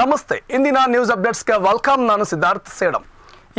ನಮಸ್ತೆ ಇಂದಿನ news ಅಪ್ಡೇಟ್ಸ್ಗೆ welcome ನಾನು ಸಿದ್ಧಾರ್ಥ ಸೇಡಂ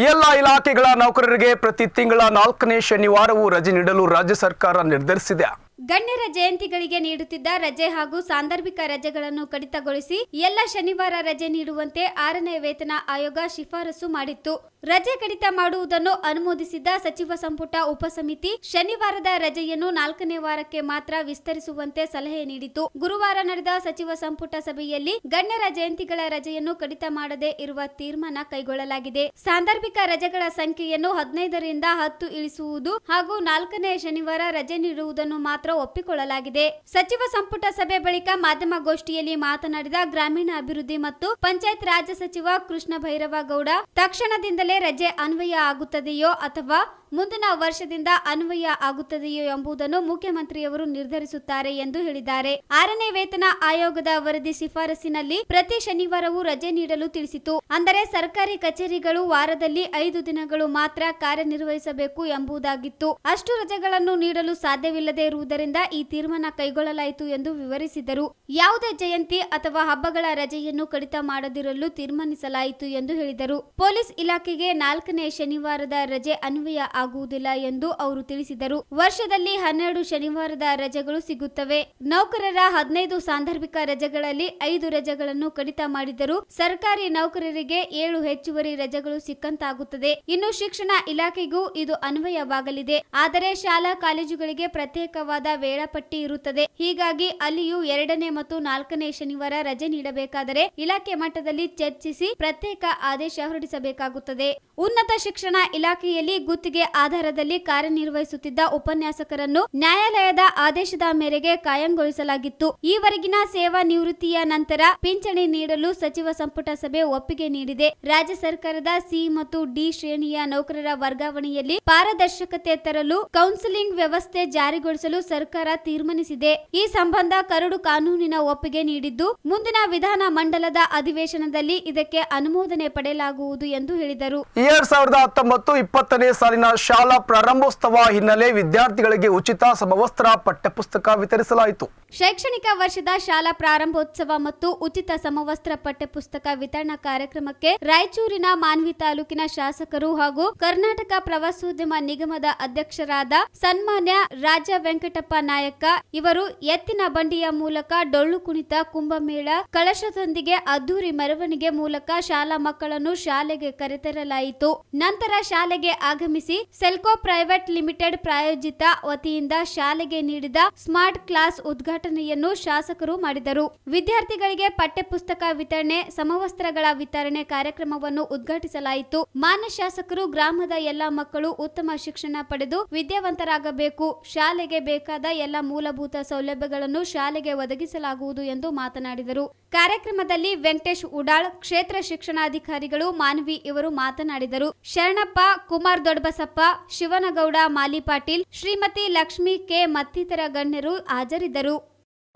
ಎಲ್ಲ ಇಲಾಖೆಗಳ ನೌಕರರಿಗೆ ಪ್ರತಿ ತಿಂಗಳ ನಾಲ್ಕನೇ ಶನಿವಾರವೂ ರಜೆ ನೀಡಲು ರಾಜ್ಯ ಸರ್ಕಾರ ನಿರ್ಧರಿಸಿದೆ ಗಣ್ಯರ ಜಯಂತಿಗಳಿಗೆ ನೀಡುತ್ತಿದ್ದ ರಜೆ ಹಾಗೂ ಸಾಂದರ್ಭಿಕ ರಜೆಗಳನ್ನು ಕಡಿತಗೊಳಿಸಿ ಎಲ್ಲ ಶನಿವಾರ ರಜೆ ನೀಡುವಂತೆ ಆರನೇ ವೇತನ ಆಯೋಗ ಶಿಫಾರಸು ಮಾಡಿತ್ತು ರಜೆ ಕಡಿತ ಮಾಡುವುದನ್ನು ಅನುಮೋದಿಸಿದ್ದ ಸಚಿವ ಸಂಪುಟ ಉಪಸಮಿತಿ ಶನಿವಾರದ ರಜೆಯನ್ನು ನಾಲ್ಕನೇ ವಾರಕ್ಕೆ ಮಾತ್ರ ವಿಸ್ತರಿಸುವಂತೆ ಸಲಹೆ ನೀಡಿತು ಗುರುವಾರ ನಡೆದ ಸಚಿವ ಸಂಪುಟ ಸಭೆಯಲ್ಲಿ ಗಣ್ಯರ ಜಯಂತಿಗಳ ರಜೆಯನ್ನು ಕಡಿತ ಮಾಡದೇ ಇರುವ ತೀರ್ಮಾನ ಕೈಗೊಳ್ಳಲಾಗಿದೆ ಸಾಂದರ್ಭಿಕ ರಜೆಗಳ ಸಂಖ್ಯೆಯನ್ನು ಹದಿನೈದರಿಂದ ಹತ್ತು ಇಳಿಸುವುದು ಹಾಗೂ ನಾಲ್ಕನೇ ಶನಿವಾರ ರಜೆ ನೀಡುವುದನ್ನು ಮಾತ್ರ ಮಾತ್ರ ಒಪ್ಪಿಕೊಳ್ಳಲಾಗಿದೆ ಸಚಿವ ಸಂಪುಟ ಸಭೆ ಬಳಿಕ ಮಾಧ್ಯಮಗೋಷ್ಠಿಯಲ್ಲಿ ಮಾತನಾಡಿದ ಗ್ರಾಮೀಣ ಅಭಿವೃದ್ಧಿ ಮತ್ತು ಪಂಚಾಯತ್ ರಾಜ್ಯ ಸಚಿವ ಕೃಷ್ಣ ಭೈರವ ಗೌಡ ತಕ್ಷಣದಿಂದಲೇ ರಜೆ ಅನ್ವಯ ಆಗುತ್ತದೆಯೋ ಅಥವಾ ಮುಂದಿನ ವರ್ಷದಿಂದ ಅನ್ವಯ ಆಗುತ್ತದೆಯೋ ಎಂಬುದನ್ನು ಮುಖ್ಯಮಂತ್ರಿಯವರು ನಿರ್ಧರಿಸುತ್ತಾರೆ ಎಂದು ಹೇಳಿದ್ದಾರೆ ಆರನೇ ವೇತನ ಆಯೋಗದ ವರದಿ ಶಿಫಾರಸಿನಲ್ಲಿ ಪ್ರತಿ ಶನಿವಾರವೂ ರಜೆ ನೀಡಲು ತಿಳಿಸಿತು ಅಂದರೆ ಸರ್ಕಾರಿ ಕಚೇರಿಗಳು ವಾರದಲ್ಲಿ ಐದು ದಿನಗಳು ಮಾತ್ರ ಕಾರ್ಯನಿರ್ವಹಿಸಬೇಕು ಎಂಬುದಾಗಿತ್ತು ಅಷ್ಟು ರಜೆಗಳನ್ನು ನೀಡಲು ಸಾಧ್ಯವಿಲ್ಲದೆ ಇರುವುದರಿಂದ ಈ ತೀರ್ಮಾನ ಕೈಗೊಳ್ಳಲಾಯಿತು ಎಂದು ವಿವರಿಸಿದರು ಯಾವುದೇ ಜಯಂತಿ ಅಥವಾ ಹಬ್ಬಗಳ ರಜೆಯನ್ನು ಕಡಿತ ಮಾಡದಿರಲು ತೀರ್ಮಾನಿಸಲಾಯಿತು ಎಂದು ಹೇಳಿದರು ಪೊಲೀಸ್ ಇಲಾಖೆಗೆ ನಾಲ್ಕನೇ ಶನಿವಾರದ ರಜೆ ಅನ್ವಯ ಆಗುವುದಿಲ್ಲ ಎಂದು ಅವರು ತಿಳಿಸಿದರು ವರ್ಷದಲ್ಲಿ ಹನ್ನೆರಡು ಶನಿವಾರದ ರಜೆಗಳು ಸಿಗುತ್ತವೆ ನೌಕರರ ಹದಿನೈದು ಸಾಂದರ್ಭಿಕ ರಜೆಗಳಲ್ಲಿ ಐದು ರಜೆಗಳನ್ನು ಕಡಿತ ಮಾಡಿದರೂ ಸರ್ಕಾರಿ ನೌಕರರಿಗೆ ಏಳು ಹೆಚ್ಚುವರಿ ರಜೆಗಳು ಸಿಕ್ಕಂತಾಗುತ್ತದೆ ಇನ್ನು ಶಿಕ್ಷಣ ಇಲಾಖೆಗೂ ಇದು ಅನ್ವಯವಾಗಲಿದೆ ಆದರೆ ಶಾಲಾ ಕಾಲೇಜುಗಳಿಗೆ ಪ್ರತ್ಯೇಕವಾದ ವೇಳಾಪಟ್ಟಿ ಇರುತ್ತದೆ ಹೀಗಾಗಿ ಅಲ್ಲಿಯೂ ಎರಡನೇ ಮತ್ತು ನಾಲ್ಕನೇ ಶನಿವಾರ ರಜೆ ನೀಡಬೇಕಾದರೆ ಇಲಾಖೆ ಮಟ್ಟದಲ್ಲಿ ಚರ್ಚಿಸಿ ಪ್ರತ್ಯೇಕ ಆದೇಶ ಹೊರಡಿಸಬೇಕಾಗುತ್ತದೆ ಉನ್ನತ ಶಿಕ್ಷಣ ಇಲಾಖೆಯಲ್ಲಿ ಗುತ್ತಿಗೆ ಆಧಾರದಲ್ಲಿ ಕಾರ್ಯನಿರ್ವಹಿಸುತ್ತಿದ್ದ ಉಪನ್ಯಾಸಕರನ್ನು ನ್ಯಾಯಾಲಯದ ಆದೇಶದ ಮೇರೆಗೆ ಕಾಯಂಗೊಳಿಸಲಾಗಿತ್ತು ಈವರೆಗಿನ ಸೇವಾ ನಿವೃತ್ತಿಯ ನಂತರ ಪಿಂಚಣಿ ನೀಡಲು ಸಚಿವ ಸಂಪುಟ ಸಭೆ ಒಪ್ಪಿಗೆ ನೀಡಿದೆ ರಾಜ್ಯ ಸರ್ಕಾರದ ಸಿ ಮತ್ತು ಡಿ ಶ್ರೇಣಿಯ ನೌಕರರ ವರ್ಗಾವಣೆಯಲ್ಲಿ ಪಾರದರ್ಶಕತೆ ತರಲು ಕೌನ್ಸಿಲಿಂಗ್ ವ್ಯವಸ್ಥೆ ಜಾರಿಗೊಳಿಸಲು ಸರ್ಕಾರ ತೀರ್ಮಾನಿಸಿದೆ ಈ ಸಂಬಂಧ ಕರಡು ಕಾನೂನಿನ ಒಪ್ಪಿಗೆ ನೀಡಿದ್ದು ಮುಂದಿನ ವಿಧಾನ ಮಂಡಲದ ಅಧಿವೇಶನದಲ್ಲಿ ಇದಕ್ಕೆ ಅನುಮೋದನೆ ಪಡೆಯಲಾಗುವುದು ಎಂದು ಹೇಳಿದರು ಎರಡ್ ಸಾವಿರದ ಹತ್ತೊಂಬತ್ತು ಇಪ್ಪತ್ತನೇ ಸಾಲಿನ ಶಾಲಾ ಪ್ರಾರಂಭೋತ್ಸವ ಹಿನ್ನೆಲೆ ವಿದ್ಯಾರ್ಥಿಗಳಿಗೆ ಉಚಿತ ಸಮವಸ್ತ್ರ ಪಠ್ಯಪುಸ್ತಕ ವಿತರಿಸಲಾಯಿತು ಶೈಕ್ಷಣಿಕ ವರ್ಷದ ಶಾಲಾ ಪ್ರಾರಂಭೋತ್ಸವ ಮತ್ತು ಉಚಿತ ಸಮವಸ್ತ್ರ ಪಠ್ಯಪುಸ್ತಕ ವಿತರಣಾ ಕಾರ್ಯಕ್ರಮಕ್ಕೆ ರಾಯಚೂರಿನ ಮಾನ್ವಿ ತಾಲೂಕಿನ ಶಾಸಕರು ಹಾಗೂ ಕರ್ನಾಟಕ ಪ್ರವಾಸೋದ್ಯಮ ನಿಗಮದ ಅಧ್ಯಕ್ಷರಾದ ಸನ್ಮಾನ್ಯ ರಾಜ ವೆಂಕಟಪ್ಪ ನಾಯಕ ಇವರು ಎತ್ತಿನ ಬಂಡಿಯ ಮೂಲಕ ಡೊಳ್ಳು ಕುಣಿತ ಕುಂಭಮೇಳ ಕಳಶದೊಂದಿಗೆ ಅದ್ದೂರಿ ಮೆರವಣಿಗೆ ಮೂಲಕ ಶಾಲಾ ಮಕ್ಕಳನ್ನು ಶಾಲೆಗೆ ಕರೆತರಲಾಯಿತು ನಂತರ ಶಾಲೆಗೆ ಆಗಮಿಸಿ ಸೆಲ್ಕೋ ಪ್ರೈವೇಟ್ ಲಿಮಿಟೆಡ್ ಪ್ರಾಯೋಜಿತ ವತಿಯಿಂದ ಶಾಲೆಗೆ ನೀಡಿದ ಸ್ಮಾರ್ಟ್ ಕ್ಲಾಸ್ ಉದ್ಘಾಟನೆ ಉದ್ಘಾಟನೆಯನ್ನು ಶಾಸಕರು ಮಾಡಿದರು ವಿದ್ಯಾರ್ಥಿಗಳಿಗೆ ಪಠ್ಯಪುಸ್ತಕ ವಿತರಣೆ ಸಮವಸ್ತ್ರಗಳ ವಿತರಣೆ ಕಾರ್ಯಕ್ರಮವನ್ನು ಉದ್ಘಾಟಿಸಲಾಯಿತು ಮಾನ್ಯ ಶಾಸಕರು ಗ್ರಾಮದ ಎಲ್ಲಾ ಮಕ್ಕಳು ಉತ್ತಮ ಶಿಕ್ಷಣ ಪಡೆದು ವಿದ್ಯಾವಂತರಾಗಬೇಕು ಶಾಲೆಗೆ ಬೇಕಾದ ಎಲ್ಲ ಮೂಲಭೂತ ಸೌಲಭ್ಯಗಳನ್ನು ಶಾಲೆಗೆ ಒದಗಿಸಲಾಗುವುದು ಎಂದು ಮಾತನಾಡಿದರು ಕಾರ್ಯಕ್ರಮದಲ್ಲಿ ವೆಂಕಟೇಶ್ ಉಡಾಳ್ ಕ್ಷೇತ್ರ ಶಿಕ್ಷಣಾಧಿಕಾರಿಗಳು ಮಾನ್ವಿ ಇವರು ಮಾತನಾಡಿದರು ಶರಣಪ್ಪ ಕುಮಾರ್ ದೊಡ್ಡಬಸಪ್ಪ ಶಿವನಗೌಡ ಮಾಲಿಪಾಟೀಲ್ ಶ್ರೀಮತಿ ಲಕ್ಷ್ಮಿ ಕೆ ಮತ್ತಿತರ ಗಣ್ಯರು ಹಾಜರಿದ್ದರು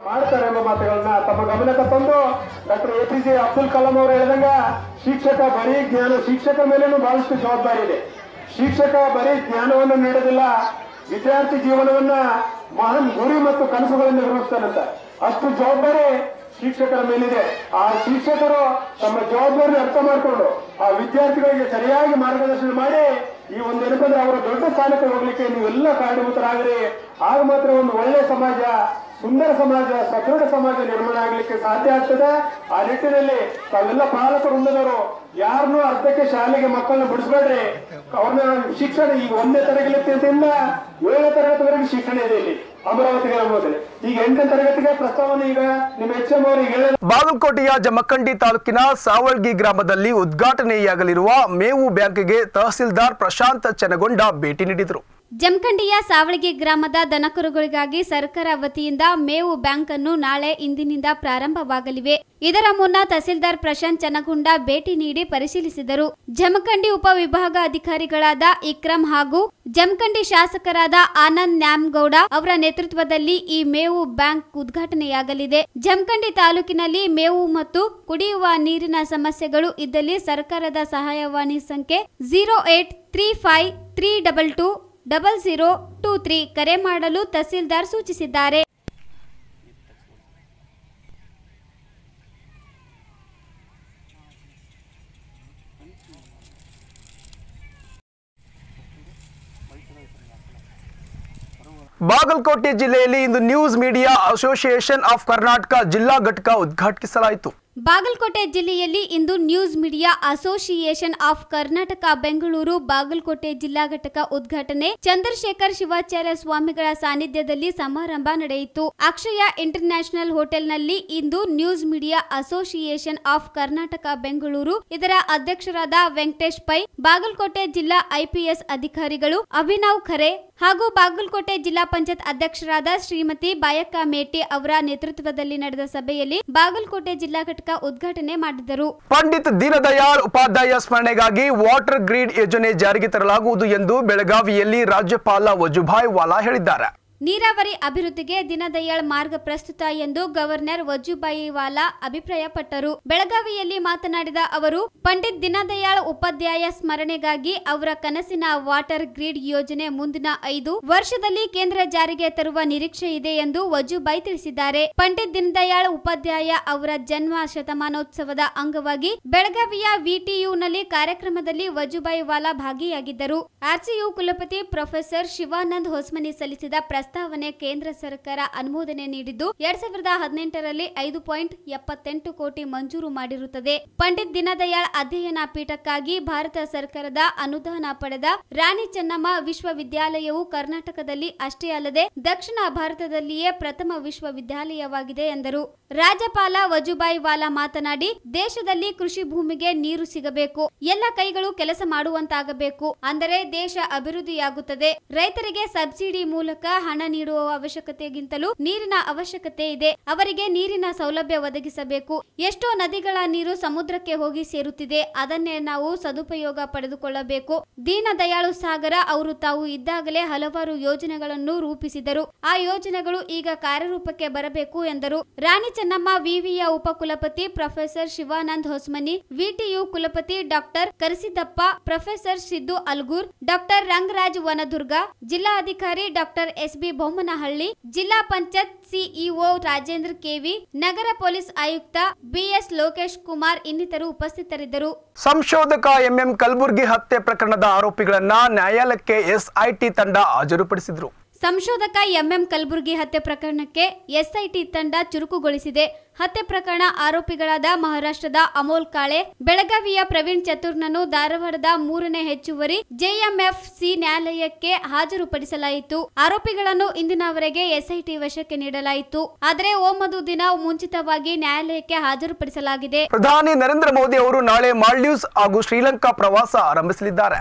ಮಾಡ್ತಾರೆ ಎಂಬ ಮಾತುಗಳನ್ನ ತಮ್ಮ ಗಮನಕ್ಕೆ ತಂದು doctor A P J Abdul Kalam ಅವರು ಹೇಳಿದಂಗ ಶಿಕ್ಷಕ ಬರೀ ಜ್ಞಾನ ಶಿಕ್ಷಕ ಮೇಲೇನು ಬಹಳಷ್ಟು ಜವಾಬ್ದಾರಿ ಇದೆ ಶಿಕ್ಷಕ ಬರೀ ಜ್ಞಾನವನ್ನು ನೀಡೋದಿಲ್ಲ ವಿದ್ಯಾರ್ಥಿ ಜೀವನವನ್ನ ಮಹಾನ್ ಗುರಿ ಮತ್ತು ಕನಸುಗಳನ್ನು ನಿರ್ಮಿಸ್ತಾನಂತ ಅಷ್ಟು ಜವಾಬ್ದಾರಿ ಶಿಕ್ಷಕರ ಮೇಲಿದೆ ಆ ಶಿಕ್ಷಕರು ತಮ್ಮ ಜವಾಬ್ದಾರಿ ಅರ್ಥ ಮಾಡಿಕೊಂಡು ಆ ವಿದ್ಯಾರ್ಥಿಗಳಿಗೆ ಸರಿಯಾಗಿ ಮಾರ್ಗದರ್ಶನ ಮಾಡಿ ಈ ಒಂದು ಏನಪ್ಪಂದ್ರೆ ಅವರ ದೊಡ್ಡ ಸ್ಥಾನಕ್ಕೆ ಹೋಗ್ಲಿಕ್ಕೆ ನೀವೆಲ್ಲ ಕಾರಣಭೂತರಾಗ್ರಿ ಆಗ ಮಾತ್ರ ಒಂದು ಒಳ್ಳೆ ಸಮಾಜ ಸುಂದರ ಸಮಾಜ ಸದೃಢ ಸಮಾಜ ನಿರ್ಮಾಣ ಆಗ್ಲಿಕ್ಕೆ ಸಾಧ್ಯ ಆಗ್ತದೆ ಆ ನಿಟ್ಟಿನಲ್ಲಿ ತಾವೆಲ್ಲ ಪಾಲಕ ವೃಂದದವರು ಯಾರನ್ನು ಅರ್ಧಕ್ಕೆ ಶಾಲೆಗೆ ಮಕ್ಕಳನ್ನ ಬಿಡಿಸ್ಬೇಡ್ರಿ ಅವ್ರನ್ನ ಶಿಕ್ಷಣ ಈಗ ಒಂದನೇ ತರಗತಿಯಿಂದ ಏಳನೇ ತರಗತಿವರೆಗೆ ಶಿಕ್ಷಣ ಇದೆ ಇಲ್ಲಿ ಬಾಗಲಕೋಟೆಯ ಜಮಖಂಡಿ ತಾಲೂಕಿನ ಸಾವಳ್ಗಿ ಗ್ರಾಮದಲ್ಲಿ ಉದ್ಘಾಟನೆಯಾಗಲಿರುವ ಮೇವು ಬ್ಯಾಂಕ್ಗೆ ತಹಸೀಲ್ದಾರ್ ಪ್ರಶಾಂತ್ ಚನಗೊಂಡ ಭೇಟಿ ನೀಡಿದರು ಜಮಖಂಡಿಯ ಸಾವಳಗಿ ಗ್ರಾಮದ ದನಕರುಗಳಿಗಾಗಿ ಸರ್ಕಾರ ವತಿಯಿಂದ ಮೇವು ಬ್ಯಾಂಕ್ ಅನ್ನು ನಾಳೆ ಇಂದಿನಿಂದ ಪ್ರಾರಂಭವಾಗಲಿವೆ ಇದರ ಮುನ್ನ ತಹಸೀಲ್ದಾರ್ ಪ್ರಶಾಂತ್ ಚನಗುಂಡ ಭೇಟಿ ನೀಡಿ ಪರಿಶೀಲಿಸಿದರು ಜಮಖಂಡಿ ಉಪವಿಭಾಗ ಅಧಿಕಾರಿಗಳಾದ ಇಕ್ರಮ್ ಹಾಗೂ ಜಮಖಂಡಿ ಶಾಸಕರಾದ ಆನಂದ್ ನ್ಯಾಮ್ಗೌಡ ಅವರ ನೇತೃತ್ವದಲ್ಲಿ ಈ ಮೇವು ಬ್ಯಾಂಕ್ ಉದ್ಘಾಟನೆಯಾಗಲಿದೆ ಜಮಖಂಡಿ ತಾಲೂಕಿನಲ್ಲಿ ಮೇವು ಮತ್ತು ಕುಡಿಯುವ ನೀರಿನ ಸಮಸ್ಯೆಗಳು ಇದ್ದಲ್ಲಿ ಸರ್ಕಾರದ ಸಹಾಯವಾಣಿ ಸಂಖ್ಯೆ zero eight three five three double two double zero two three ಕರೆ ಮಾಡಲು ತಹಸೀಲ್ದಾರ್ ಸೂಚಿಸಿದ್ದಾರೆ ಬಾಗಲಕೋಟೆ ಜಿಲ್ಲೆಯಲ್ಲಿ ಇಂದು news media association of Karnataka ಜಿಲ್ಲಾ ಘಟಕ ಉದ್ಘಾಟಿಸಲಾಯಿತು ಬಾಗಲಕೋಟೆ ಜಿಲ್ಲೆಯಲ್ಲಿ ಇಂದು news media association of Karnataka Bengaluru Bagalkot ಜಿಲ್ಲಾ ಘಟಕ ಉದ್ಘಾಟನೆ ಚಂದ್ರಶೇಖರ್ ಶಿವಾಚಾರ್ಯ ಸ್ವಾಮಿಗಳ ಸಾನ್ನಿಧ್ಯದಲ್ಲಿ ಸಮಾರಂಭ ನಡೆಯಿತು ಅಕ್ಷಯ ಇಂಟರ್ ನ್ಯಾಷನಲ್ ಹೋಟೆಲ್ನಲ್ಲಿ ಇಂದು news media association of Karnataka Bengaluru ಇದರ ಅಧ್ಯಕ್ಷರಾದ ವೆಂಕಟೇಶ್ ಪೈ ಬಾಗಲಕೋಟೆ ಜಿಲ್ಲಾ ಐಪಿಎಸ್ ಅಧಿಕಾರಿಗಳು ಅಭಿನವ್ ಖರೆ ಹಾಗೂ ಬಾಗಲಕೋಟೆ ಜಿಲ್ಲಾ ಪಂಚಾಯತ್ ಅಧ್ಯಕ್ಷರಾದ ಶ್ರೀಮತಿ ಬಾಯಕ್ಕ ಮೇಟಿ ಅವರ ನೇತೃತ್ವದಲ್ಲಿ ನಡೆದ ಸಭೆಯಲ್ಲಿ ಬಾಗಲಕೋಟೆ ಜಿಲ್ಲಾ ಘಟಕ ಉದ್ಘಾಟನೆ ಮಾಡಿದರು ಪಂಡಿತ್ ದೀನದಯಾಳ್ ಉಪಾಧ್ಯಾಯ ಸ್ಮರಣೆಗಾಗಿ ವಾಟರ್ ಗ್ರಿಡ್ ಯೋಜನೆ ಜಾರಿಗೆ ತರಲಾಗುವುದು ಎಂದು ಬೆಳಗಾವಿಯಲ್ಲಿ ರಾಜ್ಯಪಾಲ ವಜುಭಾಯ್ ವಾಲಾ ಹೇಳಿದ್ದಾರೆ ನೀರಾವರಿ ಅಭಿವೃದ್ಧಿಗೆ ದಿನದಯಾಳ್ ಮಾರ್ಗ ಪ್ರಸ್ತುತ ಎಂದು ಗವರ್ನರ್ ವಜುಭಾಯಿ ವಾಲಾ ಅಭಿಪ್ರಾಯಪಟ್ಟರು ಬೆಳಗಾವಿಯಲ್ಲಿ ಮಾತನಾಡಿದ ಅವರು ಪಂಡಿತ್ ದೀನದಯಾಳ್ ಉಪಾಧ್ಯಾಯ ಸ್ಮರಣೆಗಾಗಿ ಅವರ ಕನಸಿನ ವಾಟರ್ ಗ್ರಿಡ್ ಯೋಜನೆ ಮುಂದಿನ ಐದು ವರ್ಷದಲ್ಲಿ ಕೇಂದ್ರ ಜಾರಿಗೆ ತರುವ ನಿರೀಕ್ಷೆ ಇದೆ ಎಂದು ವಜುಭಾಯಿ ತಿಳಿಸಿದ್ದಾರೆ ಪಂಡಿತ್ ದೀನದಯಾಳ್ ಉಪಾಧ್ಯಾಯ ಅವರ ಜನ್ಮ ಶತಮಾನೋತ್ಸವದ ಅಂಗವಾಗಿ ಬೆಳಗಾವಿಯ ವಿಟಿಯುನಲ್ಲಿ ಕಾರ್ಯಕ್ರಮದಲ್ಲಿ ವಜುಭಾಯಿ ವಾಲಾ ಭಾಗಿಯಾಗಿದ್ದರು ಆರ್ಸಿಯು ಕುಲಪತಿ ಪ್ರೊಫೆಸರ್ ಶಿವಾನಂದ್ ಹೊಸ್ಮನಿ ಸಲ್ಲಿಸಿದ ಪ್ರಸ್ತಾವ ಪ್ರಸ್ತಾವನೆ ಕೇಂದ್ರ ಸರ್ಕಾರ ಅನುಮೋದನೆ ನೀಡಿದ್ದು ಎರಡ್ ಸಾವಿರದ ಹದಿನೆಂಟರಲ್ಲಿ ಐದು ಪಾಯಿಂಟ್ ಎಪ್ಪತ್ತೆಂಟು ಕೋಟಿ ಮಂಜೂರು ಮಾಡಿರುತ್ತದೆ ಪಂಡಿತ್ ದೀನದಯಾಳ್ ಅಧ್ಯಯನ ಪೀಠಕ್ಕಾಗಿ ಭಾರತ ಸರ್ಕಾರದ ಅನುದಾನ ಪಡೆದ ರಾಣಿ ಚೆನ್ನಮ್ಮ ವಿಶ್ವವಿದ್ಯಾಲಯವು ಕರ್ನಾಟಕದಲ್ಲಿ ಅಷ್ಟೇ ಅಲ್ಲದೆ ದಕ್ಷಿಣ ಭಾರತದಲ್ಲಿಯೇ ಪ್ರಥಮ ವಿಶ್ವವಿದ್ಯಾಲಯವಾಗಿದೆ ಎಂದರು ರಾಜ್ಯಪಾಲ ವಜುಭಾಯಿ ವಾಲಾ ಮಾತನಾಡಿ ದೇಶದಲ್ಲಿ ಕೃಷಿ ಭೂಮಿಗೆ ನೀರು ಸಿಗಬೇಕು ಎಲ್ಲ ಕೈಗಳು ಕೆಲಸ ಮಾಡುವಂತಾಗಬೇಕು ಅಂದರೆ ದೇಶ ಅಭಿವೃದ್ಧಿಯಾಗುತ್ತದೆ ರೈತರಿಗೆ ಸಬ್ಸಿಡಿ ಮೂಲಕ ಹಣ ಹಣ ನೀಡುವ ಅವಶ್ಯಕತೆಗಿಂತಲೂ ನೀರಿನ ಅವಶ್ಯಕತೆ ಇದೆ ಅವರಿಗೆ ನೀರಿನ ಸೌಲಭ್ಯ ಒದಗಿಸಬೇಕು ಎಷ್ಟೋ ನದಿಗಳ ನೀರು ಸಮುದ್ರಕ್ಕೆ ಹೋಗಿ ಸೇರುತ್ತಿದೆ ಅದನ್ನೇ ನಾವು ಸದುಪಯೋಗ ಪಡೆದುಕೊಳ್ಳಬೇಕು ದೀನದಯಾಳು ಸಾಗರ ಅವರು ತಾವು ಇದ್ದಾಗಲೇ ಹಲವಾರು ಯೋಜನೆಗಳನ್ನು ರೂಪಿಸಿದರು ಆ ಯೋಜನೆಗಳು ಈಗ ಕಾರ್ಯರೂಪಕ್ಕೆ ಬರಬೇಕು ಎಂದರು ರಾಣಿ ಚೆನ್ನಮ್ಮ ವಿವಿಯ ಉಪಕುಲಪತಿ ಪ್ರೊಫೆಸರ್ ಶಿವಾನಂದ್ ಹೊಸ್ಮನಿ ವಿಟಿಯು ಕುಲಪತಿ doctor Karisiddappa professor Siddu Algur doctor Rangaraj Vanadurga ಜಿಲ್ಲಾಧಿಕಾರಿ ಡಾಕ್ಟರ್ ಎಸ್ಬಿ ಬೊಮ್ಮನಹಳ್ಳಿ ಜಿಲ್ಲಾ ಪಂಚಾಯತ್ ಸಿಇಒ ರಾಜೇಂದ್ರ ಕೆವಿ ನಗರ ಪೊಲೀಸ್ ಆಯುಕ್ತ ಬಿಎಸ್ ಲೋಕೇಶ್ ಕುಮಾರ್ ಇನ್ನಿತರು ಉಪಸ್ಥಿತರಿದ್ದರು ಸಂಶೋಧಕ ಎಂಎಂ ಕಲಬುರ್ಗಿ ಹತ್ಯೆ ಪ್ರಕರಣದ ಆರೋಪಿಗಳನ್ನ ನ್ಯಾಯಾಲಯಕ್ಕೆ ಎಸ್ಐಟಿ ತಂಡ ಹಾಜರುಪಡಿಸಿದರು ಸಂಶೋಧಕ ಎಂಎಂ ಕಲಬುರ್ಗಿ ಹತ್ಯೆ ಪ್ರಕರಣಕ್ಕೆ ಎಸ್ಐಟಿ ತಂಡ ಚುರುಕುಗೊಳಿಸಿದೆ ಹತ್ಯೆ ಪ್ರಕರಣ ಆರೋಪಿಗಳಾದ ಮಹಾರಾಷ್ಟ್ರದ ಅಮೋಲ್ ಕಾಳೆ ಬೆಳಗಾವಿಯ ಪ್ರವೀಣ್ ಚತುರ್ನನ್ನು ಧಾರವಾಡದ ಮೂರನೇ ಹೆಚ್ಚುವರಿ ಜೆಎಂಎಫ್ ಸಿ ನ್ಯಾಯಾಲಯಕ್ಕೆ ಹಾಜರುಪಡಿಸಲಾಯಿತು ಆರೋಪಿಗಳನ್ನು ಇಂದಿನವರೆಗೆ ಎಸ್ಐಟಿ ವಶಕ್ಕೆ ನೀಡಲಾಯಿತು ಆದರೆ ಓಮದು ದಿನ ಮುಂಚಿತವಾಗಿ ನ್ಯಾಯಾಲಯಕ್ಕೆ ಹಾಜರುಪಡಿಸಲಾಗಿದೆ ಪ್ರಧಾನಿ ನರೇಂದ್ರ ಮೋದಿ ಅವರು ನಾಳೆ ಮಾಲ್ಡೀವ್ಸ್ ಹಾಗೂ ಶ್ರೀಲಂಕಾ ಪ್ರವಾಸ ಆರಂಭಿಸಲಿದ್ದಾರೆ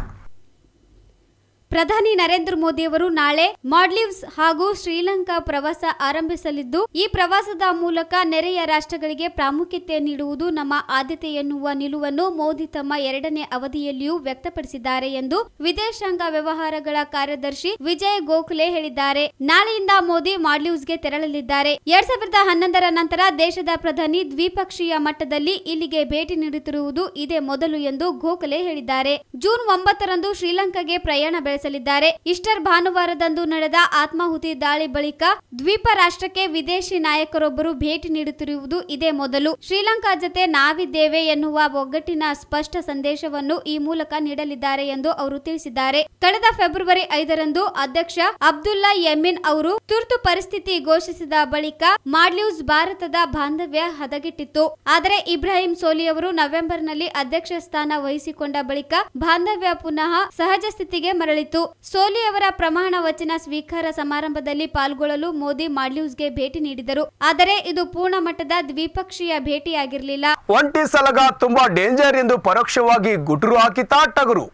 ಪ್ರಧಾನಿ ನರೇಂದ್ರ ಮೋದಿ ಅವರು ನಾಳೆ ಮಾಲ್ಡೀವ್ಸ್ ಹಾಗೂ ಶ್ರೀಲಂಕಾ ಪ್ರವಾಸ ಆರಂಭಿಸಲಿದ್ದು ಈ ಪ್ರವಾಸದ ಮೂಲಕ ನೆರೆಯ ರಾಷ್ಟ್ರಗಳಿಗೆ ಪ್ರಾಮುಖ್ಯತೆ ನೀಡುವುದು ನಮ್ಮ ಆದ್ಯತೆ ಎನ್ನುವ ನಿಲುವನ್ನು ಮೋದಿ ತಮ್ಮ ಎರಡನೇ ಅವಧಿಯಲ್ಲಿಯೂ ವ್ಯಕ್ತಪಡಿಸಿದ್ದಾರೆ ಎಂದು ವಿದೇಶಾಂಗ ವ್ಯವಹಾರಗಳ ಕಾರ್ಯದರ್ಶಿ ವಿಜಯ್ ಗೋಖಲೆ ಹೇಳಿದ್ದಾರೆ ನಾಳೆಯಿಂದ ಮೋದಿ ಮಾಲ್ಡೀವ್ಸ್ಗೆ ತೆರಳಲಿದ್ದಾರೆ ಎರಡ್ ಸಾವಿರದ ಹನ್ನೊಂದರ ನಂತರ ದೇಶದ ಪ್ರಧಾನಿ ದ್ವಿಪಕ್ಷೀಯ ಮಟ್ಟದಲ್ಲಿ ಇಲ್ಲಿಗೆ ಭೇಟಿ ನೀಡುತ್ತಿರುವುದು ಇದೇ ಮೊದಲು ಎಂದು ಗೋಖಲೆ ಹೇಳಿದ್ದಾರೆ ಜೂನ್ ಒಂಬತ್ತರಂದು ಶ್ರೀಲಂಕಾಗೆ ಪ್ರಯಾಣ ಬೆಳೆಸಿದ್ದಾರೆ ನಡೆಸಲಿದ್ದಾರೆ ಈಸ್ಟರ್ ಭಾನುವಾರದಂದು ನಡೆದ ಆತ್ಮಾಹುತಿ ದಾಳಿ ಬಳಿಕ ದ್ವೀಪ ರಾಷ್ಟ್ರಕ್ಕೆ ವಿದೇಶಿ ನಾಯಕರೊಬ್ಬರು ಭೇಟಿ ನೀಡುತ್ತಿರುವುದು ಇದೇ ಮೊದಲು ಶ್ರೀಲಂಕಾ ಜತೆ ನಾವಿದ್ದೇವೆ ಎನ್ನುವ ಒಗ್ಗಟ್ಟಿನ ಸ್ಪಷ್ಟ ಸಂದೇಶವನ್ನು ಈ ಮೂಲಕ ನೀಡಲಿದ್ದಾರೆ ಎಂದು ಅವರು ತಿಳಿಸಿದ್ದಾರೆ ಕಳೆದ ಫೆಬ್ರವರಿ ಐದರಂದು ಅಧ್ಯಕ್ಷ ಅಬ್ದುಲ್ಲಾ ಯಮಿನ್ ಅವರು ತುರ್ತು ಪರಿಸ್ಥಿತಿ ಘೋಷಿಸಿದ ಬಳಿಕ ಮಾಡ್ಲೂಸ್ ಭಾರತದ ಬಾಂಧವ್ಯ ಹದಗೆಟ್ಟಿತ್ತು ಆದರೆ ಇಬ್ರಾಹಿಂ ಸೋಲಿ ಅವರು ನವೆಂಬರ್ನಲ್ಲಿ ಅಧ್ಯಕ್ಷ ಸ್ಥಾನ ವಹಿಸಿಕೊಂಡ ಬಳಿಕ ಬಾಂಧವ್ಯ ಪುನಃ ಸಹಜ ಸ್ಥಿತಿಗೆ ಮರಳಿತ್ತು ನಡೆಯಿತು ಸೋಲಿ ಅವರ ಪ್ರಮಾಣ ವಚನ ಸ್ವೀಕಾರ ಸಮಾರಂಭದಲ್ಲಿ ಪಾಲ್ಗೊಳ್ಳಲು ಮೋದಿ ಮಾಲ್ಡೀವ್ಸ್ಗೆ ಭೇಟಿ ನೀಡಿದರು ಆದರೆ ಇದು ಪೂರ್ಣ ಮಟ್ಟದ ದ್ವಿಪಕ್ಷೀಯ ಭೇಟಿಯಾಗಿರಲಿಲ್ಲ ಒಂಟಿ ಸಲಗ ತುಂಬಾ ಡೇಂಜರ್ ಎಂದು ಪರೋಕ್ಷವಾಗಿ ಗುಟುರು ಹಾಕಿತಾ ಟಗರು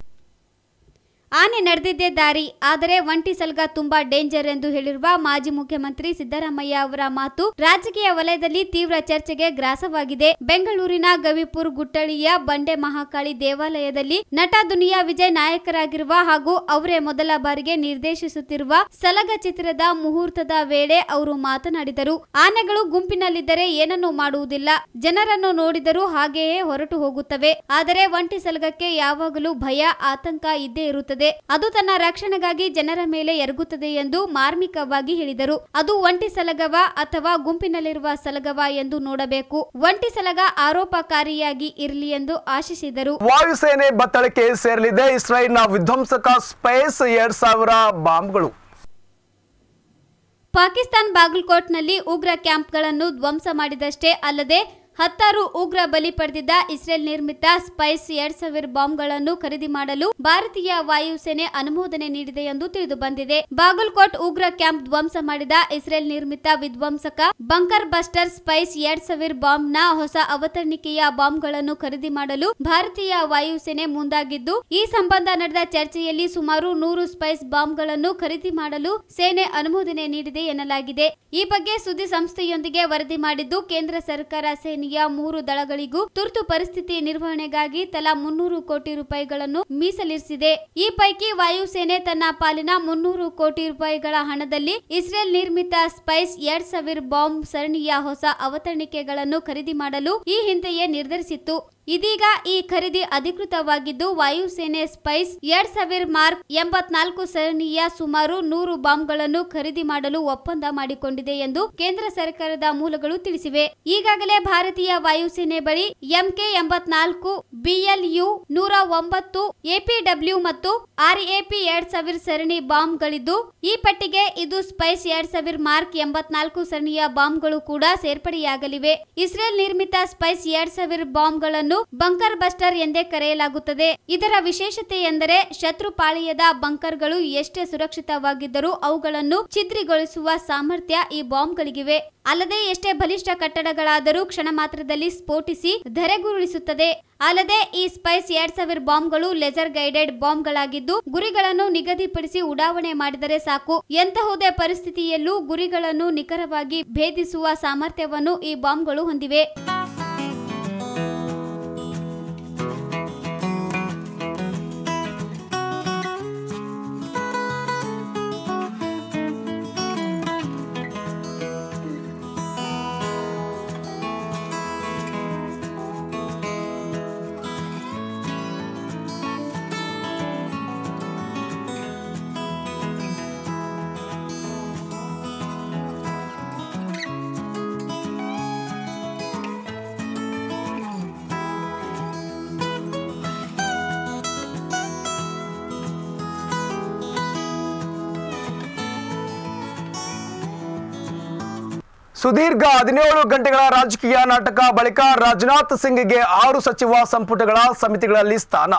ಆನೆ ನಡೆದಿದ್ದೇ ದಾರಿ ಆದರೆ ಒಂಟಿ ಸಲ್ಗ ತುಂಬಾ ಡೇಂಜರ್ ಎಂದು ಹೇಳಿರುವ ಮಾಜಿ ಮುಖ್ಯಮಂತ್ರಿ ಸಿದ್ದರಾಮಯ್ಯ ಅವರ ಮಾತು ರಾಜಕೀಯ ವಲಯದಲ್ಲಿ ತೀವ್ರ ಚರ್ಚೆಗೆ ಗ್ರಾಸವಾಗಿದೆ ಬೆಂಗಳೂರಿನ ಗವಿಪುರ್ ಗುಟ್ಟಳಿಯ ಬಂಡೆ ಮಹಾಕಾಳಿ ದೇವಾಲಯದಲ್ಲಿ ನಟ ದುನಿಯಾ ವಿಜಯ್ ನಾಯಕರಾಗಿರುವ ಹಾಗೂ ಅವರೇ ಮೊದಲ ಬಾರಿಗೆ ನಿರ್ದೇಶಿಸುತ್ತಿರುವ ಸಲಗ ಚಿತ್ರದ ಮುಹೂರ್ತದ ವೇಳೆ ಅವರು ಮಾತನಾಡಿದರು ಆನೆಗಳು ಗುಂಪಿನಲ್ಲಿದ್ದರೆ ಏನನ್ನೂ ಮಾಡುವುದಿಲ್ಲ ಜನರನ್ನು ನೋಡಿದರೂ ಹಾಗೆಯೇ ಹೊರಟು ಹೋಗುತ್ತವೆ ಆದರೆ ಒಂಟಿ ಸಲಗಕ್ಕೆ ಯಾವಾಗಲೂ ಭಯ ಆತಂಕ ಇದ್ದೇ ಇರುತ್ತದೆ ಅದು ತನ್ನ ರಕ್ಷಣೆಗಾಗಿ ಜನರ ಮೇಲೆ ಎರಗುತ್ತದೆ ಎಂದು ಮಾರ್ಮಿಕವಾಗಿ ಹೇಳಿದರು ಅದು ಒಂಟಿ ಸಲಗವ ಅಥವಾ ಗುಂಪಿನಲ್ಲಿರುವ ಸಲಗವ ಎಂದು ನೋಡಬೇಕು ಒಂಟಿ ಸಲಗ ಆರೋಪಕಾರಿಯಾಗಿ ಇರಲಿ ಎಂದು ಆಶಿಸಿದರು ವಾಯುಸೇನೆ ಬತ್ತಳಕ್ಕೆ ಸೇರಲಿದೆ ಇಸ್ರೇಲ್ನ ವಿಧ್ವಂಸಕ ಸ್ಪೇಸ್ ಎರಡ್ ಸಾವಿರ ಬಾಂಬ್ಗಳು ಪಾಕಿಸ್ತಾನ್ ಬಾಗಲ್ಕೋಟ್ನಲ್ಲಿ ಉಗ್ರ ಕ್ಯಾಂಪ್ಗಳನ್ನು ಧ್ವಂಸ ಮಾಡಿದಷ್ಟೇ ಅಲ್ಲದೆ ಹತ್ತಾರು ಉಗ್ರ ಬಲಿ ಪಡೆದಿದ್ದ ಇಸ್ರೇಲ್ ನಿರ್ಮಿತ ಸ್ಪೈಸ್ ಎರಡ್ ಸಾವಿರ ಬಾಂಬ್ಗಳನ್ನು ಖರೀದಿ ಮಾಡಲು ಭಾರತೀಯ ವಾಯುಸೇನೆ ಅನುಮೋದನೆ ನೀಡಿದೆ ಎಂದು ತಿಳಿದು ಬಂದಿದೆ ಬಾಗಲ್ಕೋಟ್ ಉಗ್ರ ಕ್ಯಾಂಪ್ ಧ್ವಂಸ ಮಾಡಿದ ಇಸ್ರೇಲ್ ನಿರ್ಮಿತ ವಿಧ್ವಂಸಕ ಬಂಕರ್ ಬಸ್ಟರ್ ಸ್ಪೈಸ್ ಎರಡ್ ಸಾವಿರ ಬಾಂಬ್ನ ಹೊಸ ಅವತರಣಿಕೆಯ ಬಾಂಬ್ಗಳನ್ನು ಖರೀದಿ ಮಾಡಲು ಭಾರತೀಯ ವಾಯುಸೇನೆ ಮುಂದಾಗಿದ್ದು ಈ ಸಂಬಂಧ ನಡೆದ ಚರ್ಚೆಯಲ್ಲಿ ಸುಮಾರು ನೂರು ಸ್ಪೈಸ್ ಬಾಂಬ್ಗಳನ್ನು ಖರೀದಿ ಮಾಡಲು ಸೇನೆ ಅನುಮೋದನೆ ನೀಡಿದೆ ಎನ್ನಲಾಗಿದೆ ಈ ಬಗ್ಗೆ ಸುದ್ದಿ ಸಂಸ್ಥೆಯೊಂದಿಗೆ ವರದಿ ಮಾಡಿದ್ದು ಕೇಂದ್ರ ಸರ್ಕಾರ ಸೇನೆ ಮೂರು ದಳಗಳಿಗೂ ತುರ್ತು ಪರಿಸ್ಥಿತಿ ನಿರ್ವಹಣೆಗಾಗಿ ತಲಾ ಮುನ್ನೂರು ಕೋಟಿ ರೂಪಾಯಿಗಳನ್ನು ಮೀಸಲಿರಿಸಿದೆ ಈ ಪೈಕಿ ವಾಯುಸೇನೆ ತನ್ನ ಪಾಲಿನ ಮುನ್ನೂರು ಕೋಟಿ ರೂಪಾಯಿಗಳ ಹಣದಲ್ಲಿ ಇಸ್ರೇಲ್ ನಿರ್ಮಿತ ಸ್ಪೈಸ್ ಎರಡ್ ಸಾವಿರ ಬಾಂಬ್ ಸರಣಿಯ ಹೊಸ ಅವತರಣಿಕೆಗಳನ್ನು ಖರೀದಿ ಮಾಡಲು ಈ ಹಿಂದೆಯೇ ನಿರ್ಧರಿಸಿತ್ತು ಇದೀಗ ಈ ಖರೀದಿ ಅಧಿಕೃತವಾಗಿದ್ದು ವಾಯುಸೇನೆ ಸ್ಪೈಸ್ ಎರಡ್ ಸಾವಿರ ಮಾರ್ಕ್ ಎಂಬತ್ನಾಲ್ಕು ಸರಣಿಯ ಸುಮಾರು ನೂರು ಬಾಂಬ್ಗಳನ್ನು ಖರೀದಿ ಮಾಡಲು ಒಪ್ಪಂದ ಮಾಡಿಕೊಂಡಿದೆ ಎಂದು ಕೇಂದ್ರ ಸರ್ಕಾರದ ಮೂಲಗಳು ತಿಳಿಸಿವೆ ಈಗಾಗಲೇ ಭಾರತೀಯ ವಾಯುಸೇನೆ ಬಳಿ ಎಂಕೆ ಎಂಬತ್ನಾಲ್ಕು ಬಿಎಲ್ಯು ನೂರ ಒಂಬತ್ತು ಎಪಿಡಬ್ಲ್ಯೂ ಮತ್ತು ಆರ್ಎಪಿ ಎರಡ್ ಸಾವಿರ ಸರಣಿ ಬಾಂಬ್ಗಳಿದ್ದು ಈ ಪಟ್ಟಿಗೆ ಇದು ಸ್ಪೈಸ್ ಎರಡ್ ಸಾವಿರ ಮಾರ್ಕ್ ಎಂಬತ್ನಾಲ್ಕು ಸರಣಿಯ ಬಾಂಬ್ಗಳು ಕೂಡ ಸೇರ್ಪಡೆಯಾಗಲಿವೆ ಇಸ್ರೇಲ್ ನಿರ್ಮಿತ ಸ್ಪೈಸ್ ಎರಡ್ ಸಾವಿರ ಬಾಂಬ್ಗಳನ್ನು ಬಂಕರ್ ಬಸ್ಟರ್ ಎಂದೇ ಕರೆಯಲಾಗುತ್ತದೆ ಇದರ ವಿಶೇಷತೆ ಎಂದರೆ ಶತ್ರು ಪಾಳಿಯದ ಬಂಕರ್ಗಳು ಎಷ್ಟೇ ಸುರಕ್ಷಿತವಾಗಿದ್ದರೂ ಅವುಗಳನ್ನು ಛಿದ್ರಿಗೊಳಿಸುವ ಸಾಮರ್ಥ್ಯ ಈ ಗಳಿಗಿವೆ ಅಲ್ಲದೆ ಎಷ್ಟೇ ಬಲಿಷ್ಠ ಕಟ್ಟಡಗಳಾದರೂ ಕ್ಷಣ ಮಾತ್ರದಲ್ಲಿ ಸ್ಫೋಟಿಸಿ ಧರೆಗುರುಳಿಸುತ್ತದೆ ಅಲ್ಲದೆ ಈ ಸ್ಪೈಸ್ ಎರಡ್ ಸಾವಿರ ಬಾಂಬ್ಗಳು ಲೆಸರ್ ಗೈಡೆಡ್ ಬಾಂಬ್ಗಳಾಗಿದ್ದು ಗುರಿಗಳನ್ನು ನಿಗದಿಪಡಿಸಿ ಉಡಾವಣೆ ಮಾಡಿದರೆ ಸಾಕು ಎಂತಹುದೇ ಪರಿಸ್ಥಿತಿಯಲ್ಲೂ ಗುರಿಗಳನ್ನು ನಿಖರವಾಗಿ ಭೇದಿಸುವ ಸಾಮರ್ಥ್ಯವನ್ನು ಈ ಬಾಂಬ್ಗಳು ಹೊಂದಿವೆ ಸುದೀರ್ಘ ಹದಿನೇಳು ಗಂಟೆಗಳ ರಾಜಕೀಯ ನಾಟಕ ಬಳಿಕ ರಾಜನಾಥ್ ಸಿಂಗ್ಗೆ ಆರು ಸಚಿವ ಸಂಪುಟಗಳ ಸಮಿತಿಗಳಲ್ಲಿ ಸ್ಥಾನ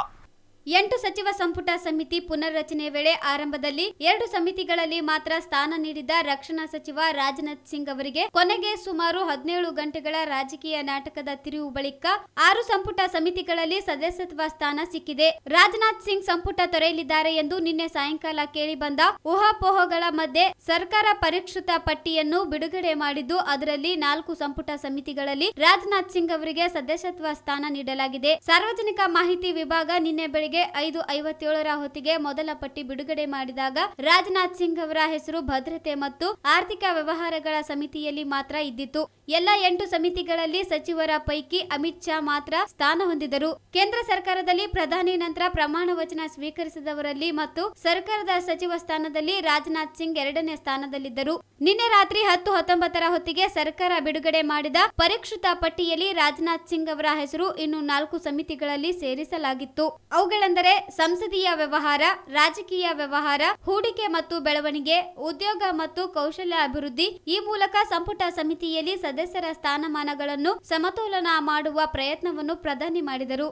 ಎಂಟು ಸಚಿವ ಸಂಪುಟ ಸಮಿತಿ ಪುನರ್ರಚನೆ ವೇಳೆ ಆರಂಭದಲ್ಲಿ ಎರಡು ಸಮಿತಿಗಳಲ್ಲಿ ಮಾತ್ರ ಸ್ಥಾನ ನೀಡಿದ್ದ ರಕ್ಷಣಾ ಸಚಿವ ರಾಜನಾಥ್ ಸಿಂಗ್ ಅವರಿಗೆ ಕೊನೆಗೆ ಸುಮಾರು ಹದಿನೇಳು ಗಂಟೆಗಳ ರಾಜಕೀಯ ನಾಟಕದ ತಿರುವು ಬಳಿಕ ಆರು ಸಂಪುಟ ಸಮಿತಿಗಳಲ್ಲಿ ಸದಸ್ಯತ್ವ ಸ್ಥಾನ ಸಿಕ್ಕಿದೆ ರಾಜನಾಥ್ ಸಿಂಗ್ ಸಂಪುಟ ತೊರೆಯಲಿದ್ದಾರೆ ಎಂದು ನಿನ್ನೆ ಸಾಯಂಕಾಲ ಕೇಳಿಬಂದ ಊಹಾಪೋಹಗಳ ಮಧ್ಯೆ ಸರ್ಕಾರ ಪರಿಷ್ಕೃತ ಪಟ್ಟಿಯನ್ನು ಬಿಡುಗಡೆ ಮಾಡಿದ್ದು ಅದರಲ್ಲಿ ನಾಲ್ಕು ಸಂಪುಟ ಸಮಿತಿಗಳಲ್ಲಿ ರಾಜನಾಥ್ ಸಿಂಗ್ ಅವರಿಗೆ ಸದಸ್ಯತ್ವ ಸ್ಥಾನ ನೀಡಲಾಗಿದೆ ಸಾರ್ವಜನಿಕ ಮಾಹಿತಿ ವಿಭಾಗ ನಿನ್ನೆ ಬೆಳಗ್ಗೆ ಬೆಳಗ್ಗೆ ಐದು ಐವತ್ತೇಳರ ಹೊತ್ತಿಗೆ ಮೊದಲ ಪಟ್ಟಿ ಬಿಡುಗಡೆ ಮಾಡಿದಾಗ ರಾಜನಾಥ್ ಸಿಂಗ್ ಅವರ ಹೆಸರು ಭದ್ರತೆ ಮತ್ತು ಆರ್ಥಿಕ ವ್ಯವಹಾರಗಳ ಸಮಿತಿಯಲ್ಲಿ ಮಾತ್ರ ಇದ್ದಿತ್ತು ಎಲ್ಲ ಎಂಟು ಸಮಿತಿಗಳಲ್ಲಿ ಸಚಿವರ ಪೈಕಿ ಅಮಿತ್ ಶಾ ಮಾತ್ರ ಸ್ಥಾನ ಹೊಂದಿದರು ಕೇಂದ್ರ ಸರ್ಕಾರದಲ್ಲಿ ಪ್ರಧಾನಿ ನಂತರ ಪ್ರಮಾಣ ವಚನ ಸ್ವೀಕರಿಸಿದವರಲ್ಲಿ ಮತ್ತು ಸರ್ಕಾರದ ಸಚಿವ ಸ್ಥಾನದಲ್ಲಿ ರಾಜನಾಥ್ ಸಿಂಗ್ ಎರಡನೇ ಸ್ಥಾನದಲ್ಲಿದ್ದರು ನಿನ್ನೆ ರಾತ್ರಿ ಹತ್ತು ಹತ್ತೊಂಬತ್ತರ ಹೊತ್ತಿಗೆ ಸರ್ಕಾರ ಬಿಡುಗಡೆ ಮಾಡಿದ ಪರೀಕ್ಷಿತ ಪಟ್ಟಿಯಲ್ಲಿ ರಾಜನಾಥ್ ಸಿಂಗ್ ಅವರ ಹೆಸರು ಇನ್ನು ನಾಲ್ಕು ಸಮಿತಿಗಳಲ್ಲಿ ಸೇರಿಸಲಾಗಿತ್ತು ಅವುಗಳ ಯಾಕೆಂದರೆ ಸಂಸದೀಯ ವ್ಯವಹಾರ ರಾಜಕೀಯ ವ್ಯವಹಾರ ಹೂಡಿಕೆ ಮತ್ತು ಬೆಳವಣಿಗೆ ಉದ್ಯೋಗ ಮತ್ತು ಕೌಶಲ್ಯ ಅಭಿವೃದ್ಧಿ ಈ ಮೂಲಕ ಸಂಪುಟ ಸಮಿತಿಯಲ್ಲಿ ಸದಸ್ಯರ ಸ್ಥಾನಮಾನಗಳನ್ನು ಸಮತೋಲನ ಮಾಡುವ ಪ್ರಯತ್ನವನ್ನು ಪ್ರಧಾನಿ ಮಾಡಿದರು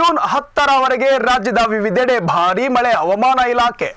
ಜೂನ್ ಹತ್ತರವರೆಗೆ ರಾಜ್ಯದ ವಿವಿಧೆಡೆ ಭಾರಿ ಮಳೆ ಹವಾಮಾನ ಇಲಾಖೆ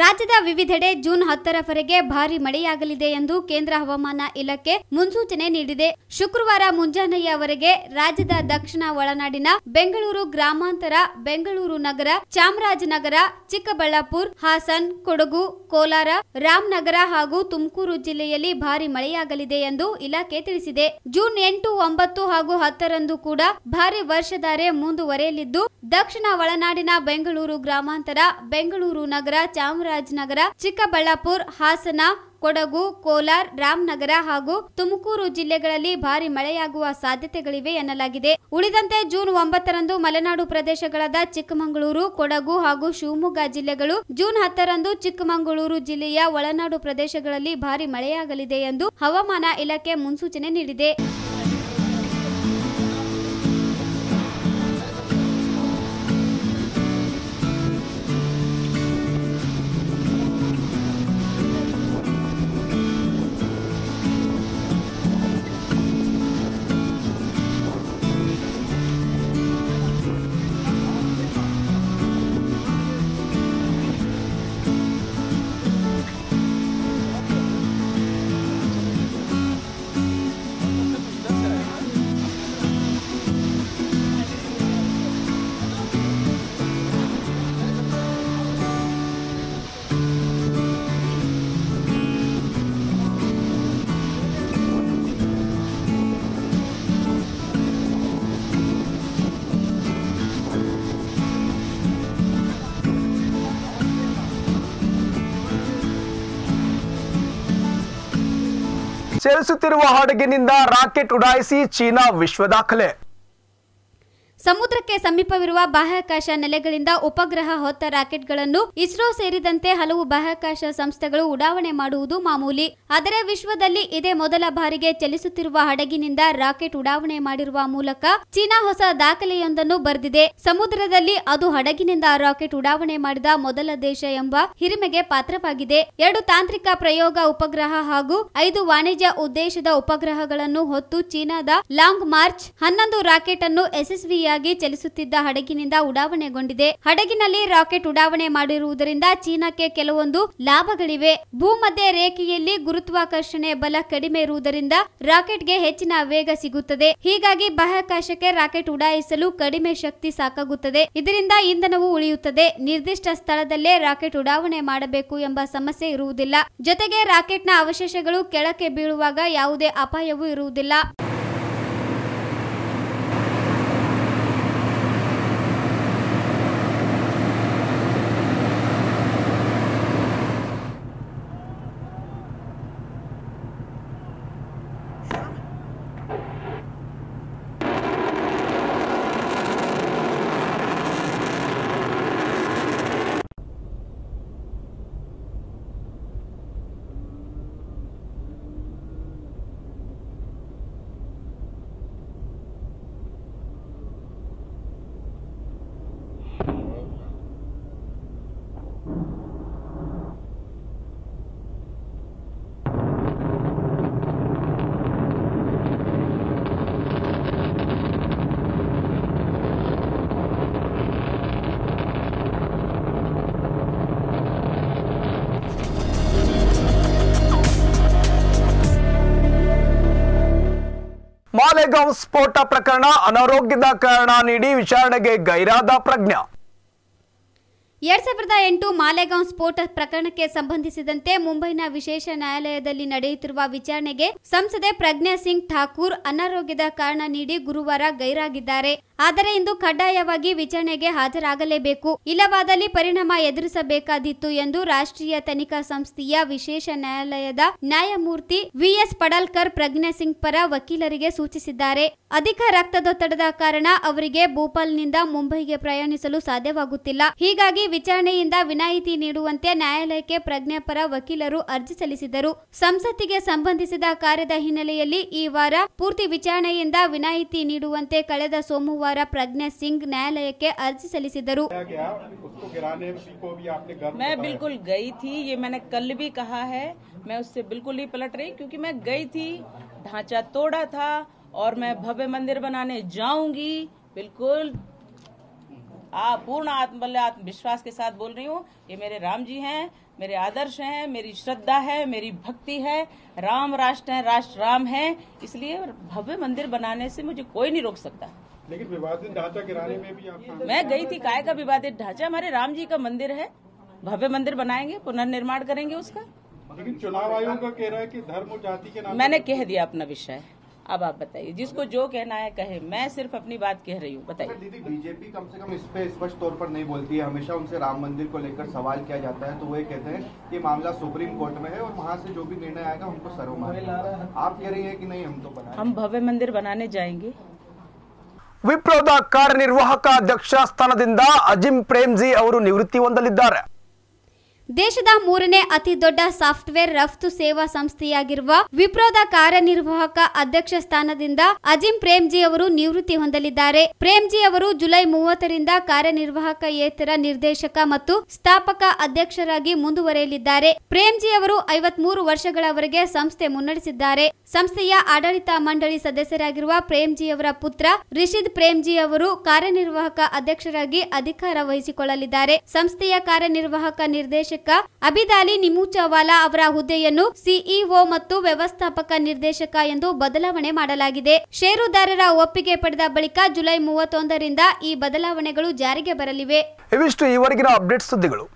ರಾಜ್ಯದ ವಿವಿಧೆಡೆ ಜೂನ್ ಹತ್ತರವರೆಗೆ ಭಾರಿ ಮಳೆಯಾಗಲಿದೆ ಎಂದು ಕೇಂದ್ರ ಹವಾಮಾನ ಇಲಾಖೆ ಮುನ್ಸೂಚನೆ ನೀಡಿದೆ ಶುಕ್ರವಾರ ಮುಂಜಾನೆಯವರೆಗೆ ರಾಜ್ಯದ ದಕ್ಷಿಣ ಒಳನಾಡಿನ ಬೆಂಗಳೂರು ಗ್ರಾಮಾಂತರ ಬೆಂಗಳೂರು ನಗರ ಚಾಮರಾಜನಗರ ಚಿಕ್ಕಬಳ್ಳಾಪುರ ಹಾಸನ್ ಕೊಡಗು ಕೋಲಾರ ರಾಮನಗರ ಹಾಗೂ ತುಮಕೂರು ಜಿಲ್ಲೆಯಲ್ಲಿ ಭಾರಿ ಮಳೆಯಾಗಲಿದೆ ಎಂದು ಇಲಾಖೆ ತಿಳಿಸಿದೆ ಜೂನ್ ಎಂಟು ಒಂಬತ್ತು ಹಾಗೂ ಹತ್ತರಂದು ಕೂಡ ಭಾರಿ ವರ್ಷಧಾರೆ ಮುಂದುವರೆಯಲಿದ್ದು ದಕ್ಷಿಣ ಒಳನಾಡಿನ ಬೆಂಗಳೂರು ಗ್ರಾಮಾಂತರ ಬೆಂಗಳೂರು ನಗರ ಚಾಮ ಚಾಮರಾಜನಗರ ಚಿಕ್ಕಬಳ್ಳಾಪುರ ಹಾಸನ ಕೊಡಗು ಕೋಲಾರ ರಾಮನಗರ ಹಾಗೂ ತುಮಕೂರು ಜಿಲ್ಲೆಗಳಲ್ಲಿ ಭಾರಿ ಮಳೆಯಾಗುವ ಸಾಧ್ಯತೆಗಳಿವೆ ಎನ್ನಲಾಗಿದೆ ಉಳಿದಂತೆ ಜೂನ್ ಒಂಬತ್ತರಂದು ಮಲೆನಾಡು ಪ್ರದೇಶಗಳಾದ ಚಿಕ್ಕಮಗಳೂರು ಕೊಡಗು ಹಾಗೂ ಶಿವಮೊಗ್ಗ ಜಿಲ್ಲೆಗಳು ಜೂನ್ ಹತ್ತರಂದು ಚಿಕ್ಕಮಗಳೂರು ಜಿಲ್ಲೆಯ ಒಳನಾಡು ಪ್ರದೇಶಗಳಲ್ಲಿ ಭಾರಿ ಮಳೆಯಾಗಲಿದೆ ಎಂದು ಹವಾಮಾನ ಇಲಾಖೆ ಮುನ್ಸೂಚನೆ ನೀಡಿದೆ ಚಲಿಸುತ್ತಿರುವ ಹಡಗಿನಿಂದ ರಾಕೆಟ್ ಉಡಾಯಿಸಿ ಚೀನಾ ವಿಶ್ವ ದಾಖಲೆ ಸಮುದ್ರಕ್ಕೆ ಸಮೀಪವಿರುವ ಬಾಹ್ಯಾಕಾಶ ನೆಲೆಗಳಿಂದ ಉಪಗ್ರಹ ಹೊತ್ತ ರಾಕೆಟ್ಗಳನ್ನು ಇಸ್ರೋ ಸೇರಿದಂತೆ ಹಲವು ಬಾಹ್ಯಾಕಾಶ ಸಂಸ್ಥೆಗಳು ಉಡಾವಣೆ ಮಾಡುವುದು ಮಾಮೂಲಿ ಆದರೆ ವಿಶ್ವದಲ್ಲಿ ಇದೇ ಮೊದಲ ಬಾರಿಗೆ ಚಲಿಸುತ್ತಿರುವ ಹಡಗಿನಿಂದ ರಾಕೆಟ್ ಉಡಾವಣೆ ಮಾಡಿರುವ ಮೂಲಕ ಚೀನಾ ಹೊಸ ದಾಖಲೆಯೊಂದನ್ನು ಬರೆದಿದೆ ಸಮುದ್ರದಲ್ಲಿ ಅದು ಹಡಗಿನಿಂದ ರಾಕೆಟ್ ಉಡಾವಣೆ ಮಾಡಿದ ಮೊದಲ ದೇಶ ಎಂಬ ಹಿರಿಮೆಗೆ ಪಾತ್ರವಾಗಿದೆ ಎರಡು ತಾಂತ್ರಿಕ ಪ್ರಯೋಗ ಉಪಗ್ರಹ ಹಾಗೂ ಐದು ವಾಣಿಜ್ಯ ಉದ್ದೇಶದ ಉಪಗ್ರಹಗಳನ್ನು ಹೊತ್ತು ಚೀನಾದ ಲಾಂಗ್ ಮಾರ್ಚ್ ಹನ್ನೊಂದು ರಾಕೆಟ್ ಅನ್ನು ಯಶಸ್ವಿಯ ಚಲಿಸುತ್ತಿದ್ದ ಹಡಗಿನಿಂದ ಉಡಾವಣೆಗೊಂಡಿದೆ ಹಡಗಿನಲ್ಲಿ ರಾಕೆಟ್ ಉಡಾವಣೆ ಮಾಡಿರುವುದರಿಂದ ಚೀನಾಕ್ಕೆ ಕೆಲವೊಂದು ಲಾಭಗಳಿವೆ ಭೂಮಧ್ಯ ರೇಖೆಯಲ್ಲಿ ಗುರುತ್ವಾಕರ್ಷಣೆ ಬಲ ಕಡಿಮೆ ಇರುವುದರಿಂದ ರಾಕೆಟ್ಗೆ ಹೆಚ್ಚಿನ ವೇಗ ಸಿಗುತ್ತದೆ ಹೀಗಾಗಿ ಬಾಹ್ಯಾಕಾಶಕ್ಕೆ ರಾಕೆಟ್ ಉಡಾಯಿಸಲು ಕಡಿಮೆ ಶಕ್ತಿ ಸಾಕಾಗುತ್ತದೆ ಇದರಿಂದ ಇಂಧನವು ಉಳಿಯುತ್ತದೆ ನಿರ್ದಿಷ್ಟ ಸ್ಥಳದಲ್ಲೇ ರಾಕೆಟ್ ಉಡಾವಣೆ ಮಾಡಬೇಕು ಎಂಬ ಸಮಸ್ಯೆ ಇರುವುದಿಲ್ಲ ಜೊತೆಗೆ ರಾಕೆಟ್ನ ಅವಶೇಷಗಳು ಕೆಳಕ್ಕೆ ಬೀಳುವಾಗ ಯಾವುದೇ ಅಪಾಯವೂ ಇರುವುದಿಲ್ಲ ಮಾಲೆಗಾಂವ್ ಸ್ಫೋಟ ಪ್ರಕರಣ ಅನಾರೋಗ್ಯದ ಕಾರಣ ನೀಡಿ ವಿಚಾರಣೆಗೆ ಗೈರಾದ ಪ್ರಜ್ಞಾ ಎರಡ್ ಸಾವಿರದ ಎಂಟು ಮಾಲೆಗಾಂವ್ ಸ್ಫೋಟ ಪ್ರಕರಣಕ್ಕೆ ಸಂಬಂಧಿಸಿದಂತೆ ಮುಂಬೈನ ವಿಶೇಷ ನ್ಯಾಯಾಲಯದಲ್ಲಿ ನಡೆಯುತ್ತಿರುವ ವಿಚಾರಣೆಗೆ ಸಂಸದೆ ಪ್ರಜ್ಞಾ ಸಿಂಗ್ ಠಾಕೂರ್ ಅನಾರೋಗ್ಯದ ಕಾರಣ ನೀಡಿ ಗುರುವಾರ ಗೈರಾಗಿದ್ದಾರೆ ಆದರೆ ಇಂದು ಕಡ್ಡಾಯವಾಗಿ ವಿಚಾರಣೆಗೆ ಹಾಜರಾಗಲೇಬೇಕು ಇಲ್ಲವಾದಲ್ಲಿ ಪರಿಣಾಮ ಎದುರಿಸಬೇಕಾದಿತ್ತು ಎಂದು ರಾಷ್ಟ್ರೀಯ ತನಿಖಾ ಸಂಸ್ಥೆಯ ವಿಶೇಷ ನ್ಯಾಯಾಲಯದ ನ್ಯಾಯಮೂರ್ತಿ ವಿಎಸ್ ಪಡಲ್ಕರ್ ಪ್ರಜ್ಞಾ ಸಿಂಗ್ ಪರ ವಕೀಲರಿಗೆ ಸೂಚಿಸಿದ್ದಾರೆ ಅಧಿಕ ರಕ್ತದೊತ್ತಡದ ಕಾರಣ ಅವರಿಗೆ ಭೋಪಾಲ್ನಿಂದ ಮುಂಬೈಗೆ ಪ್ರಯಾಣಿಸಲು ಸಾಧ್ಯವಾಗುತ್ತಿಲ್ಲ ಹೀಗಾಗಿ ವಿಚಾರಣೆಯಿಂದ ವಿನಾಯಿತಿ ನೀಡುವಂತೆ ನ್ಯಾಯಾಲಯಕ್ಕೆ ಪ್ರಜ್ಞಾ ಪರ ವಕೀಲರು ಅರ್ಜಿ ಸಲ್ಲಿಸಿದರು ಸಂಸತ್ತಿಗೆ ಸಂಬಂಧಿಸಿದ ಕಾರ್ಯದ ಹಿನ್ನೆಲೆಯಲ್ಲಿ ಈ ವಾರ ಪೂರ್ತಿ ವಿಚಾರಣೆಯಿಂದ ವಿನಾಯಿತಿ ನೀಡುವಂತೆ ಕಳೆದ ಸೋಮವಾರ प्रज्ञा सिंह न्यायालय के अर्जी ಸಲ್ಲಿಸಿದರು मैं बिल्कुल गई थी ये मैंने कल भी कहा है मैं उससे बिल्कुल नहीं पलट रही क्योंकि मैं गई थी ढांचा तोड़ा था और मैं भव्य मंदिर बनाने जाऊंगी बिल्कुल आ, पूर्ण आत्मबल आत्मविश्वास के साथ बोल रही हूँ ये मेरे राम जी हैं मेरे आदर्श हैं मेरी श्रद्धा है मेरी भक्ति है राम राष्ट्र है राष्ट्र राम है इसलिए भव्य मंदिर बनाने से मुझे कोई नहीं रोक सकता लेकिन विवादित ढांचा गिराने में भी आप मैं गई थी काय का विवादित ढांचा हमारे राम जी का मंदिर है भव्य मंदिर बनाएंगे पुनर्निर्माण करेंगे उसका लेकिन चुनाव आयोग का कह रहा है कि धर्म और जाति के नाम मैंने कह दिया अपना विषय अब आप बताइए जिसको जो कहना है कहे मैं सिर्फ अपनी बात कह रही हूँ बताइए दीदी बीजेपी कम से कम इस पे स्पष्ट तौर पर नहीं बोलती है हमेशा उनसे राम मंदिर को लेकर सवाल किया जाता है तो वो ये कहते हैं कि मामला सुप्रीम कोर्ट में है और वहाँ से जो भी निर्णय आएगा हमको सर्वमान्य आप कह रही है की नहीं हम तो बना हम भव्य मंदिर बनाने जाएंगे ವಿಪ್ರೋದ ಕಾರ್ಯನಿರ್ವಾಹಕ ಅಧ್ಯಕ್ಷ ಸ್ಥಾನದಿಂದ ಅಜಿಂ ಪ್ರೇಮ್ಜಿ ಅವರು ನಿವೃತ್ತಿ ಹೊಂದಲಿದ್ದಾರೆ ದೇಶದ ಮೂರನೇ ಅತಿ ದೊಡ್ಡ ಸಾಫ್ಟ್ವೇರ್ ರಫ್ತು ಸೇವಾ ಸಂಸ್ಥೆಯಾಗಿರುವ ವಿಪ್ರೋದ ಕಾರ್ಯನಿರ್ವಾಹಕ ಅಧ್ಯಕ್ಷ ಸ್ಥಾನದಿಂದ ಅಜಿಂ ಪ್ರೇಮ್ಜಿ ಅವರು ನಿವೃತ್ತಿ ಹೊಂದಲಿದ್ದಾರೆ ಪ್ರೇಮ್ಜಿ ಅವರು ಜುಲೈ ಮೂವತ್ತರಿಂದ ಕಾರ್ಯನಿರ್ವಾಹಕ ಏತರ ನಿರ್ದೇಶಕ ಮತ್ತು ಸ್ಥಾಪಕ ಅಧ್ಯಕ್ಷರಾಗಿ ಮುಂದುವರೆಯಲಿದ್ದಾರೆ ಪ್ರೇಮ್ಜಿ ಅವರು ಐವತ್ಮೂರು ವರ್ಷಗಳವರೆಗೆ ಸಂಸ್ಥೆ ಮುನ್ನಡೆಸಿದ್ದಾರೆ ಸಂಸ್ಥೆಯ ಆಡಳಿತ ಮಂಡಳಿ ಸದಸ್ಯರಾಗಿರುವ ಪ್ರೇಮ್ಜಿ ಅವರ ಪುತ್ರ ರಿಷಿದ್ ಪ್ರೇಮ್ಜಿ ಅವರು ಕಾರ್ಯನಿರ್ವಾಹಕ ಅಧ್ಯಕ್ಷರಾಗಿ ಅಧಿಕಾರ ವಹಿಸಿಕೊಳ್ಳಲಿದ್ದಾರೆ ಸಂಸ್ಥೆಯ ಕಾರ್ಯನಿರ್ವಾಹಕ ನಿರ್ದೇಶಕ ನಿರ್ದೇಶಕ ಅಬಿದಾಲಿ ನಿಮೂಚವಾಲಾ ಅವರ ಹುದ್ದೆಯನ್ನು ಸಿಇಒ ಮತ್ತು ವ್ಯವಸ್ಥಾಪಕ ನಿರ್ದೇಶಕ ಎಂದು ಬದಲಾವಣೆ ಮಾಡಲಾಗಿದೆ ಷೇರುದಾರರ ಒಪ್ಪಿಗೆ ಪಡೆದ ಬಳಿಕ ಜುಲೈ ಮೂವತ್ತೊಂದರಿಂದ ಈ ಬದಲಾವಣೆಗಳು ಜಾರಿಗೆ ಬರಲಿವೆ ಈವರೆಗಿನ ಅಪ್ಡೇಟ್ ಸುದ್ದಿಗಳು